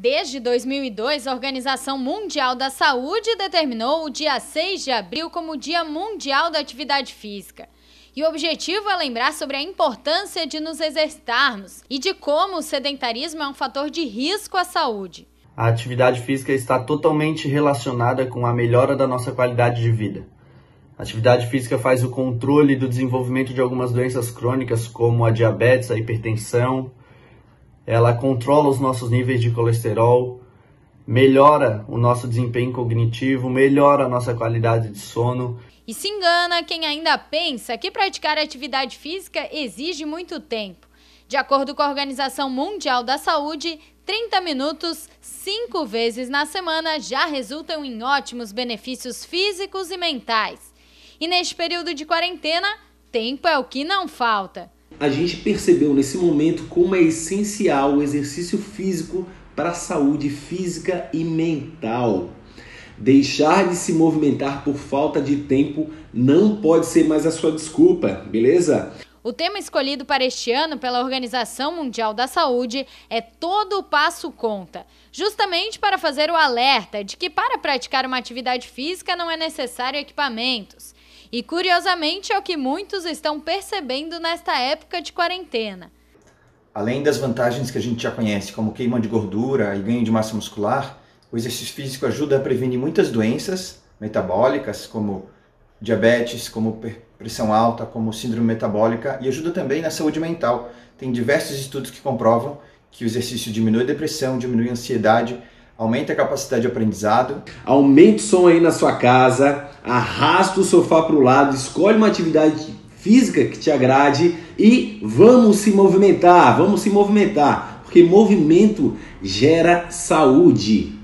Desde 2002, a Organização Mundial da Saúde determinou o dia 6 de abril como Dia Mundial da Atividade Física. E o objetivo é lembrar sobre a importância de nos exercitarmos e de como o sedentarismo é um fator de risco à saúde. A atividade física está totalmente relacionada com a melhora da nossa qualidade de vida. A atividade física faz o controle do desenvolvimento de algumas doenças crônicas, como a diabetes, a hipertensão, ela controla os nossos níveis de colesterol, melhora o nosso desempenho cognitivo, melhora a nossa qualidade de sono. E se engana quem ainda pensa que praticar atividade física exige muito tempo. De acordo com a Organização Mundial da Saúde, 30 minutos, 5 vezes na semana, já resultam em ótimos benefícios físicos e mentais. E neste período de quarentena, tempo é o que não falta a gente percebeu nesse momento como é essencial o exercício físico para a saúde física e mental. Deixar de se movimentar por falta de tempo não pode ser mais a sua desculpa, beleza? O tema escolhido para este ano pela Organização Mundial da Saúde é Todo Passo Conta, justamente para fazer o alerta de que para praticar uma atividade física não é necessário equipamentos. E curiosamente é o que muitos estão percebendo nesta época de quarentena. Além das vantagens que a gente já conhece, como queima de gordura e ganho de massa muscular, o exercício físico ajuda a prevenir muitas doenças metabólicas, como diabetes, como pressão alta, como síndrome metabólica, e ajuda também na saúde mental. Tem diversos estudos que comprovam que o exercício diminui a depressão, diminui a ansiedade Aumenta a capacidade de aprendizado. Aumente o som aí na sua casa, arrasta o sofá para o lado, escolhe uma atividade física que te agrade e vamos se movimentar, vamos se movimentar, porque movimento gera saúde.